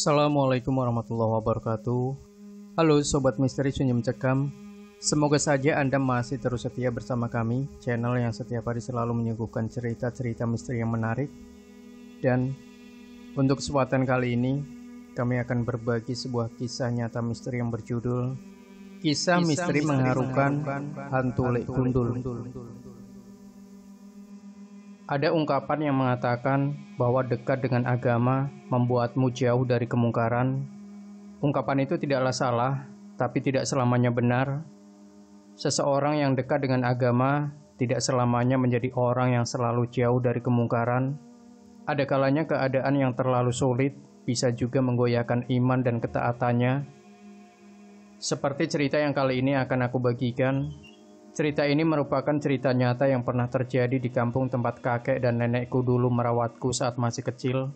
Assalamualaikum warahmatullahi wabarakatuh. Halo sobat misteri senyum cekam. Semoga saja Anda masih terus setia bersama kami, channel yang setiap hari selalu menyuguhkan cerita-cerita misteri yang menarik. Dan untuk kesempatan kali ini, kami akan berbagi sebuah kisah nyata misteri yang berjudul Kisah, kisah misteri, misteri mengharukan, mengharukan Hantu Lek Gundul. Ada ungkapan yang mengatakan bahwa dekat dengan agama membuatmu jauh dari kemungkaran. Ungkapan itu tidaklah salah, tapi tidak selamanya benar. Seseorang yang dekat dengan agama tidak selamanya menjadi orang yang selalu jauh dari kemungkaran. Ada kalanya keadaan yang terlalu sulit bisa juga menggoyahkan iman dan ketaatannya. Seperti cerita yang kali ini akan aku bagikan, Cerita ini merupakan cerita nyata yang pernah terjadi di kampung tempat kakek dan nenekku dulu merawatku saat masih kecil.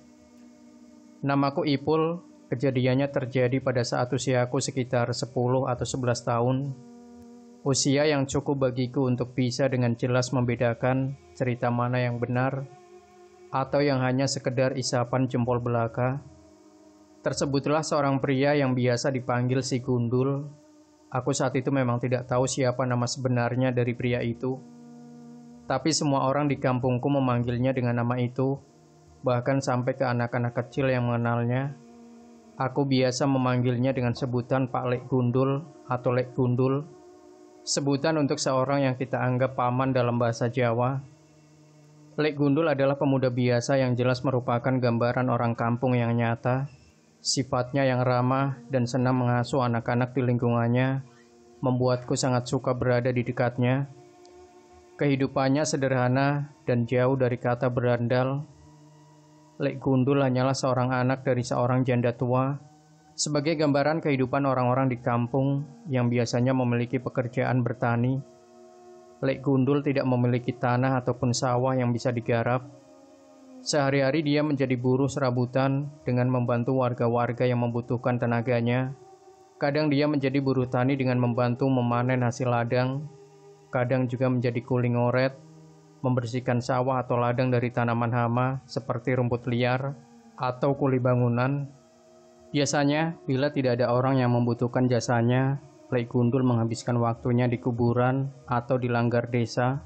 Namaku Ipul, kejadiannya terjadi pada saat usiaku sekitar 10 atau 11 tahun. Usia yang cukup bagiku untuk bisa dengan jelas membedakan cerita mana yang benar atau yang hanya sekedar isapan jempol belaka. Tersebutlah seorang pria yang biasa dipanggil si Gundul Aku saat itu memang tidak tahu siapa nama sebenarnya dari pria itu, tapi semua orang di kampungku memanggilnya dengan nama itu, bahkan sampai ke anak-anak kecil yang mengenalnya. Aku biasa memanggilnya dengan sebutan Pak Lek Gundul atau Lek Gundul, sebutan untuk seorang yang kita anggap paman dalam bahasa Jawa. Lek Gundul adalah pemuda biasa yang jelas merupakan gambaran orang kampung yang nyata Sifatnya yang ramah dan senang mengasuh anak-anak di lingkungannya membuatku sangat suka berada di dekatnya. Kehidupannya sederhana dan jauh dari kata berandal. Lek Gundul hanyalah seorang anak dari seorang janda tua sebagai gambaran kehidupan orang-orang di kampung yang biasanya memiliki pekerjaan bertani. Lek Gundul tidak memiliki tanah ataupun sawah yang bisa digarap. Sehari-hari dia menjadi buruh serabutan dengan membantu warga-warga yang membutuhkan tenaganya. Kadang dia menjadi buruh tani dengan membantu memanen hasil ladang. Kadang juga menjadi kuling oret, membersihkan sawah atau ladang dari tanaman hama seperti rumput liar atau kuli bangunan. Biasanya, bila tidak ada orang yang membutuhkan jasanya, Lai Gundul menghabiskan waktunya di kuburan atau di langgar desa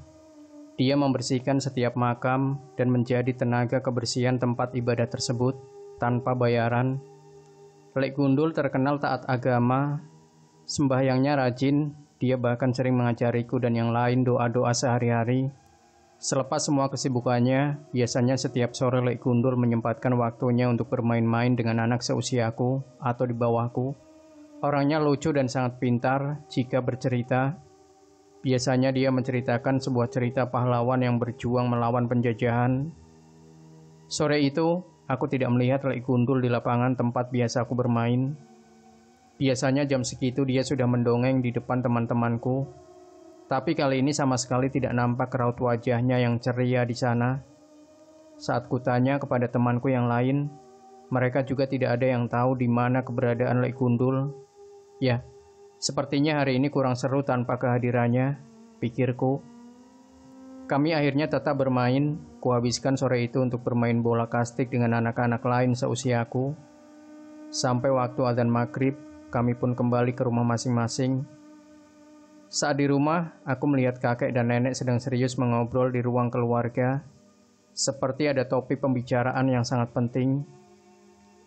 dia membersihkan setiap makam dan menjadi tenaga kebersihan tempat ibadah tersebut tanpa bayaran. Lek Gundul terkenal taat agama, sembahyangnya rajin, dia bahkan sering mengajariku dan yang lain doa-doa sehari-hari. Selepas semua kesibukannya, biasanya setiap sore Lek Gundul menyempatkan waktunya untuk bermain-main dengan anak seusiaku atau di bawahku. Orangnya lucu dan sangat pintar jika bercerita, Biasanya dia menceritakan sebuah cerita pahlawan yang berjuang melawan penjajahan. Sore itu, aku tidak melihat Lek Gundul di lapangan tempat biasa aku bermain. Biasanya jam segitu dia sudah mendongeng di depan teman-temanku. Tapi kali ini sama sekali tidak nampak raut wajahnya yang ceria di sana. Saat kutanya kepada temanku yang lain, mereka juga tidak ada yang tahu di mana keberadaan Lek Gundul. Ya, Sepertinya hari ini kurang seru tanpa kehadirannya, pikirku. Kami akhirnya tetap bermain, kuhabiskan sore itu untuk bermain bola kastik dengan anak-anak lain seusiaku. Sampai waktu adzan maghrib, kami pun kembali ke rumah masing-masing. Saat di rumah, aku melihat kakek dan nenek sedang serius mengobrol di ruang keluarga, seperti ada topik pembicaraan yang sangat penting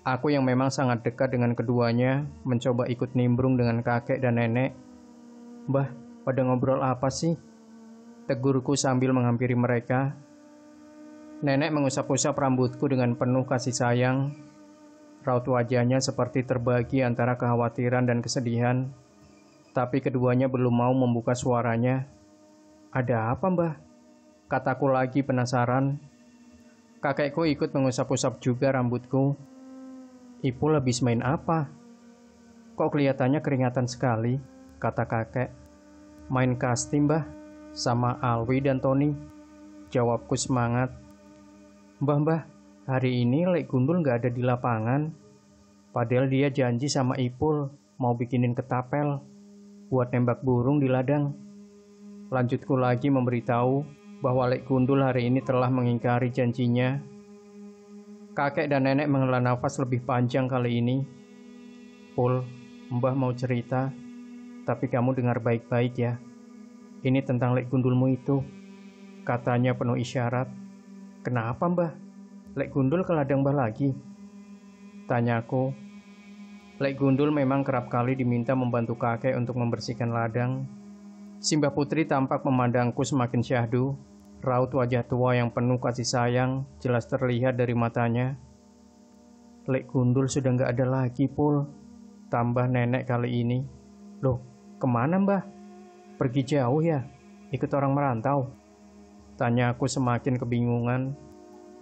Aku yang memang sangat dekat dengan keduanya, mencoba ikut nimbrung dengan kakek dan nenek. Bah, pada ngobrol apa sih? Tegurku sambil menghampiri mereka. Nenek mengusap-usap rambutku dengan penuh kasih sayang. Raut wajahnya seperti terbagi antara kekhawatiran dan kesedihan. Tapi keduanya belum mau membuka suaranya. Ada apa mbah? Kataku lagi penasaran. Kakekku ikut mengusap-usap juga rambutku Ipul habis main apa? Kok kelihatannya keringatan sekali, kata kakek. Main kasti mbah, sama Alwi dan Tony. Jawabku semangat. Mbah-mbah, hari ini Lek Gundul nggak ada di lapangan. Padahal dia janji sama Ipul mau bikinin ketapel buat nembak burung di ladang. Lanjutku lagi memberitahu bahwa Lek Gundul hari ini telah mengingkari janjinya Kakek dan nenek menghela nafas lebih panjang kali ini. Pul, Mbah mau cerita, tapi kamu dengar baik-baik ya. Ini tentang Lek Gundulmu itu. Katanya penuh isyarat. Kenapa Mbah? Lek Gundul ke ladang Mbah lagi? Tanyaku. Lek Gundul memang kerap kali diminta membantu kakek untuk membersihkan ladang. Simbah Putri tampak memandangku semakin syahdu Raut wajah tua yang penuh kasih sayang jelas terlihat dari matanya. Lek gundul sudah nggak ada lagi, Pul. Tambah nenek kali ini. Loh, kemana mbah? Pergi jauh ya? Ikut orang merantau? Tanya aku semakin kebingungan.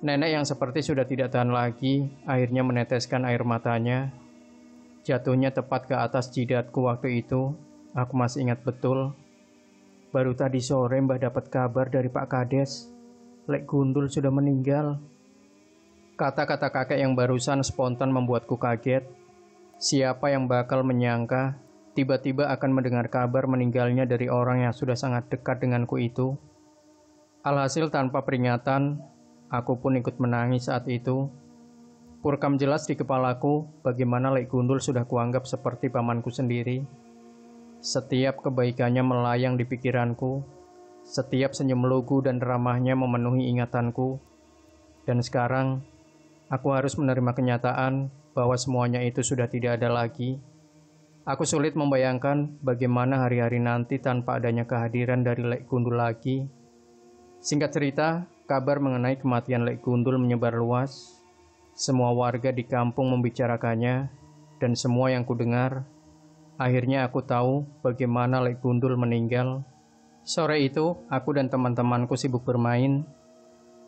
Nenek yang seperti sudah tidak tahan lagi, akhirnya meneteskan air matanya. Jatuhnya tepat ke atas jidatku waktu itu. Aku masih ingat betul Baru tadi sore Mbah dapat kabar dari Pak Kades, Lek Gundul sudah meninggal. Kata-kata kakek yang barusan spontan membuatku kaget. Siapa yang bakal menyangka tiba-tiba akan mendengar kabar meninggalnya dari orang yang sudah sangat dekat denganku itu? Alhasil tanpa peringatan, aku pun ikut menangis saat itu. Purkam jelas di kepalaku bagaimana Lek Gundul sudah kuanggap seperti pamanku sendiri. Setiap kebaikannya melayang di pikiranku, setiap senyum lugu dan ramahnya memenuhi ingatanku, dan sekarang aku harus menerima kenyataan bahwa semuanya itu sudah tidak ada lagi. Aku sulit membayangkan bagaimana hari-hari nanti tanpa adanya kehadiran dari Lek Gundul lagi. Singkat cerita, kabar mengenai kematian Lek Gundul menyebar luas. Semua warga di kampung membicarakannya, dan semua yang kudengar Akhirnya aku tahu bagaimana Lek Gundul meninggal. Sore itu, aku dan teman-temanku sibuk bermain.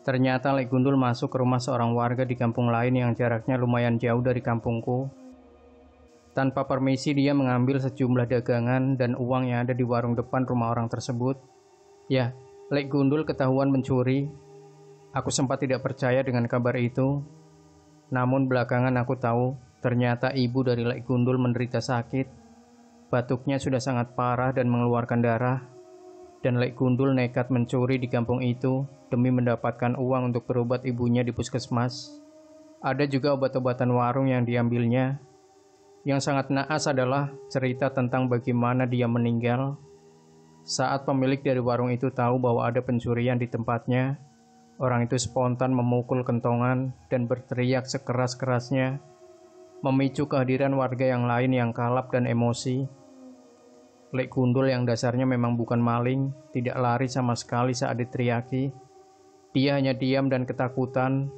Ternyata Lek Gundul masuk ke rumah seorang warga di kampung lain yang jaraknya lumayan jauh dari kampungku. Tanpa permisi, dia mengambil sejumlah dagangan dan uang yang ada di warung depan rumah orang tersebut. Ya, Lek Gundul ketahuan mencuri. Aku sempat tidak percaya dengan kabar itu. Namun belakangan aku tahu, ternyata ibu dari Lek Gundul menderita sakit Batuknya sudah sangat parah dan mengeluarkan darah, dan Lek Gundul nekat mencuri di kampung itu demi mendapatkan uang untuk berobat ibunya di puskesmas. Ada juga obat-obatan warung yang diambilnya. Yang sangat naas adalah cerita tentang bagaimana dia meninggal. Saat pemilik dari warung itu tahu bahwa ada pencurian di tempatnya, orang itu spontan memukul kentongan dan berteriak sekeras-kerasnya, memicu kehadiran warga yang lain yang kalap dan emosi Lek Gundul yang dasarnya memang bukan maling, tidak lari sama sekali saat diteriaki. Dia hanya diam dan ketakutan.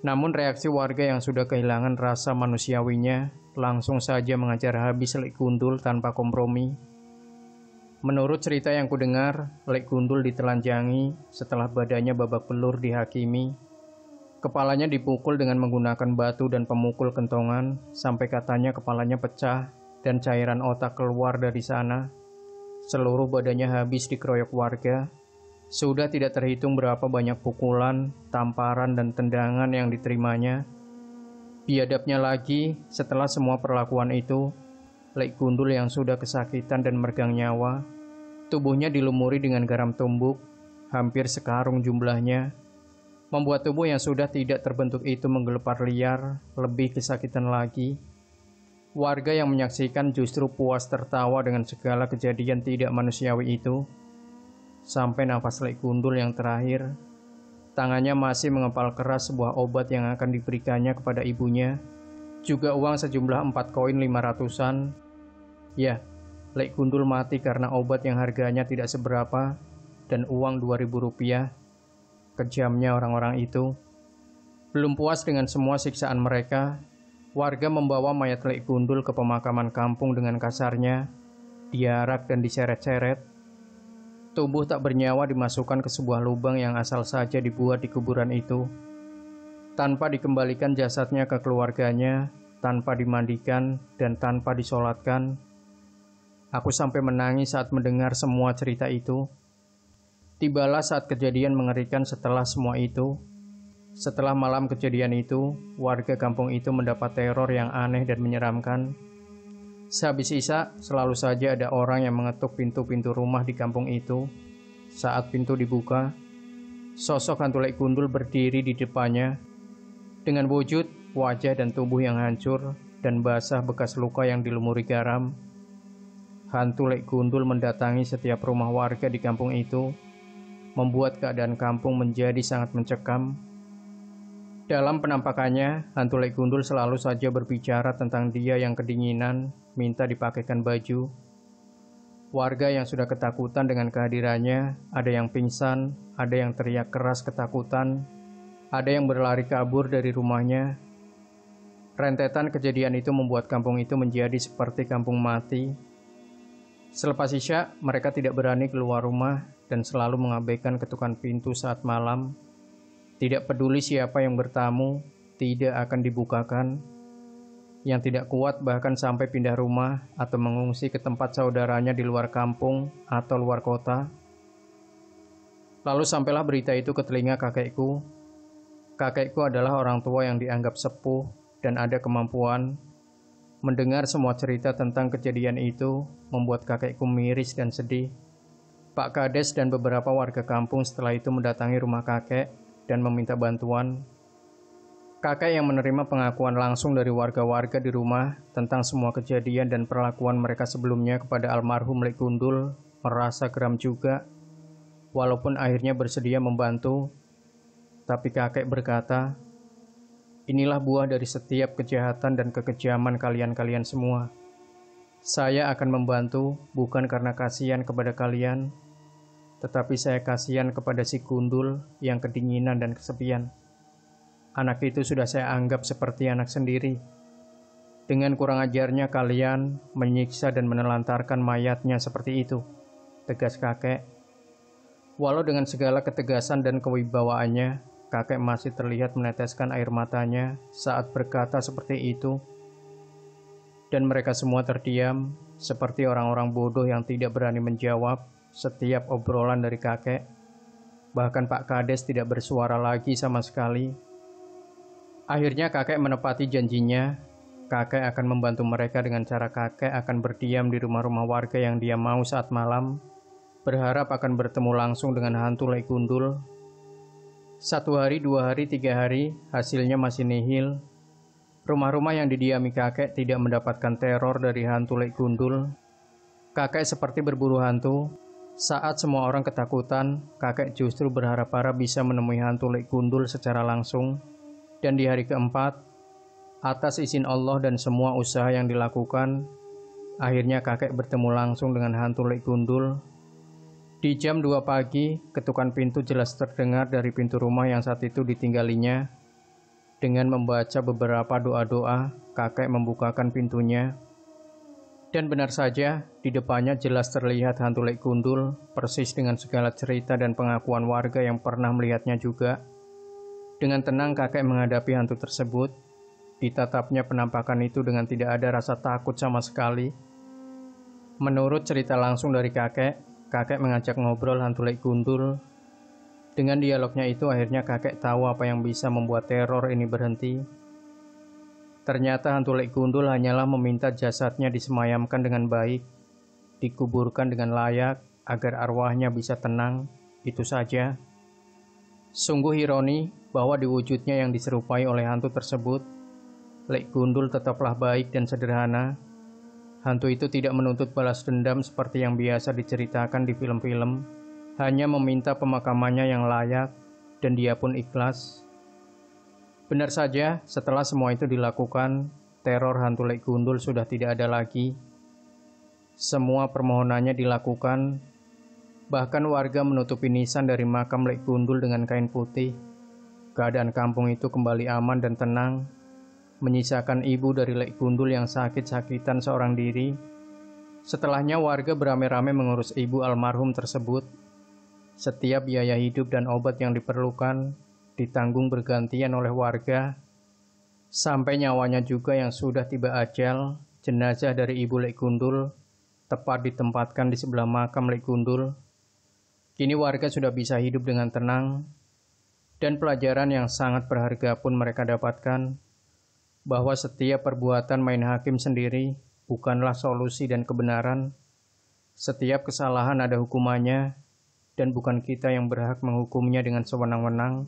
Namun reaksi warga yang sudah kehilangan rasa manusiawinya langsung saja mengajar habis Lek Gundul tanpa kompromi. Menurut cerita yang kudengar, Lek Gundul ditelanjangi setelah badannya babak belur dihakimi. Kepalanya dipukul dengan menggunakan batu dan pemukul kentongan sampai katanya kepalanya pecah dan cairan otak keluar dari sana. Seluruh badannya habis dikeroyok warga. Sudah tidak terhitung berapa banyak pukulan, tamparan, dan tendangan yang diterimanya. Biadabnya lagi, setelah semua perlakuan itu, Lek Gundul yang sudah kesakitan dan mergang nyawa, tubuhnya dilumuri dengan garam tumbuk, hampir sekarung jumlahnya, membuat tubuh yang sudah tidak terbentuk itu menggelepar liar, lebih kesakitan lagi. Warga yang menyaksikan justru puas tertawa dengan segala kejadian tidak manusiawi itu, sampai nafas Lek Gundul yang terakhir, tangannya masih mengepal keras sebuah obat yang akan diberikannya kepada ibunya, juga uang sejumlah 4 koin 500-an. Ya, Lek Gundul mati karena obat yang harganya tidak seberapa dan uang 2000 rupiah. Kejamnya orang-orang itu. Belum puas dengan semua siksaan mereka, Warga membawa mayat Lek Gundul ke pemakaman kampung dengan kasarnya, diarak dan diseret-seret. Tubuh tak bernyawa dimasukkan ke sebuah lubang yang asal saja dibuat di kuburan itu. Tanpa dikembalikan jasadnya ke keluarganya, tanpa dimandikan dan tanpa disolatkan, Aku sampai menangis saat mendengar semua cerita itu. Tibalah saat kejadian mengerikan setelah semua itu. Setelah malam kejadian itu, warga kampung itu mendapat teror yang aneh dan menyeramkan. Sehabis Isa, selalu saja ada orang yang mengetuk pintu-pintu rumah di kampung itu. Saat pintu dibuka, sosok hantu lek Gundul berdiri di depannya dengan wujud, wajah dan tubuh yang hancur dan basah bekas luka yang dilumuri garam. Hantu Lek Gundul mendatangi setiap rumah warga di kampung itu, membuat keadaan kampung menjadi sangat mencekam dalam penampakannya, hantu Lek Gundul selalu saja berbicara tentang dia yang kedinginan, minta dipakaikan baju. Warga yang sudah ketakutan dengan kehadirannya, ada yang pingsan, ada yang teriak keras ketakutan, ada yang berlari kabur dari rumahnya. Rentetan kejadian itu membuat kampung itu menjadi seperti kampung mati. Selepas Isya, mereka tidak berani keluar rumah dan selalu mengabaikan ketukan pintu saat malam tidak peduli siapa yang bertamu, tidak akan dibukakan. Yang tidak kuat bahkan sampai pindah rumah atau mengungsi ke tempat saudaranya di luar kampung atau luar kota. Lalu sampailah berita itu ke telinga kakekku. Kakekku adalah orang tua yang dianggap sepuh dan ada kemampuan. Mendengar semua cerita tentang kejadian itu membuat kakekku miris dan sedih. Pak Kades dan beberapa warga kampung setelah itu mendatangi rumah kakek dan meminta bantuan. Kakek yang menerima pengakuan langsung dari warga-warga di rumah tentang semua kejadian dan perlakuan mereka sebelumnya kepada almarhum Lek Gundul merasa geram juga. Walaupun akhirnya bersedia membantu, tapi kakek berkata, Inilah buah dari setiap kejahatan dan kekejaman kalian-kalian semua. Saya akan membantu bukan karena kasihan kepada kalian, tetapi saya kasihan kepada si gundul yang kedinginan dan kesepian. Anak itu sudah saya anggap seperti anak sendiri. Dengan kurang ajarnya kalian menyiksa dan menelantarkan mayatnya seperti itu, tegas kakek. Walau dengan segala ketegasan dan kewibawaannya, kakek masih terlihat meneteskan air matanya saat berkata seperti itu. Dan mereka semua terdiam, seperti orang-orang bodoh yang tidak berani menjawab setiap obrolan dari kakek. Bahkan Pak Kades tidak bersuara lagi sama sekali. Akhirnya kakek menepati janjinya. Kakek akan membantu mereka dengan cara kakek akan berdiam di rumah-rumah warga yang dia mau saat malam, berharap akan bertemu langsung dengan hantu Lai Gundul. Satu hari, dua hari, tiga hari, hasilnya masih nihil. Rumah-rumah yang didiami kakek tidak mendapatkan teror dari hantu Lai Gundul. Kakek seperti berburu hantu, saat semua orang ketakutan, kakek justru berharap-harap bisa menemui hantu Lek Gundul secara langsung. Dan di hari keempat, atas izin Allah dan semua usaha yang dilakukan, akhirnya kakek bertemu langsung dengan hantu Lek Gundul. Di jam 2 pagi, ketukan pintu jelas terdengar dari pintu rumah yang saat itu ditinggalinya. Dengan membaca beberapa doa-doa, kakek membukakan pintunya dan benar saja, di depannya jelas terlihat hantu Lek Gundul, persis dengan segala cerita dan pengakuan warga yang pernah melihatnya juga. Dengan tenang kakek menghadapi hantu tersebut, ditatapnya penampakan itu dengan tidak ada rasa takut sama sekali. Menurut cerita langsung dari kakek, kakek mengajak ngobrol hantu Lek Gundul. Dengan dialognya itu akhirnya kakek tahu apa yang bisa membuat teror ini berhenti Ternyata hantu Lek Gundul hanyalah meminta jasadnya disemayamkan dengan baik, dikuburkan dengan layak agar arwahnya bisa tenang, itu saja. Sungguh ironi bahwa di wujudnya yang diserupai oleh hantu tersebut, Lek Gundul tetaplah baik dan sederhana. Hantu itu tidak menuntut balas dendam seperti yang biasa diceritakan di film-film, hanya meminta pemakamannya yang layak dan dia pun ikhlas Benar saja, setelah semua itu dilakukan, teror hantu Lek Gundul sudah tidak ada lagi. Semua permohonannya dilakukan, bahkan warga menutupi nisan dari makam Lek Gundul dengan kain putih. Keadaan kampung itu kembali aman dan tenang, menyisakan ibu dari Lek Gundul yang sakit-sakitan seorang diri. Setelahnya warga beramai-ramai mengurus ibu almarhum tersebut. Setiap biaya hidup dan obat yang diperlukan ditanggung bergantian oleh warga sampai nyawanya juga yang sudah tiba ajal, jenazah dari Ibu Lek Gundul tepat ditempatkan di sebelah makam Lek Gundul. Kini warga sudah bisa hidup dengan tenang dan pelajaran yang sangat berharga pun mereka dapatkan bahwa setiap perbuatan main hakim sendiri bukanlah solusi dan kebenaran. Setiap kesalahan ada hukumannya, dan bukan kita yang berhak menghukumnya dengan sewenang-wenang.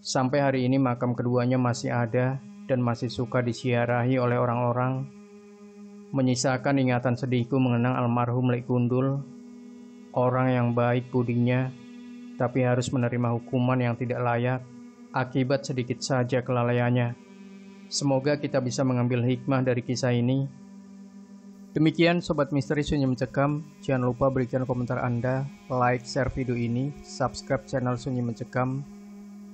Sampai hari ini makam keduanya masih ada dan masih suka disiarahi oleh orang-orang, menyisakan ingatan sedihku mengenang almarhum Lek Gundul, orang yang baik budinya, tapi harus menerima hukuman yang tidak layak akibat sedikit saja kelalaiannya. Semoga kita bisa mengambil hikmah dari kisah ini. Demikian Sobat Misteri Sunyi Mencekam, jangan lupa berikan komentar Anda, like, share video ini, subscribe channel Sunyi Mencekam,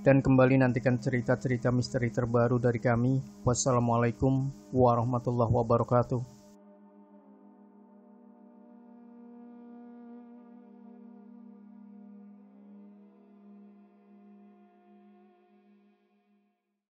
dan kembali nantikan cerita-cerita misteri terbaru dari kami. Wassalamualaikum warahmatullahi wabarakatuh.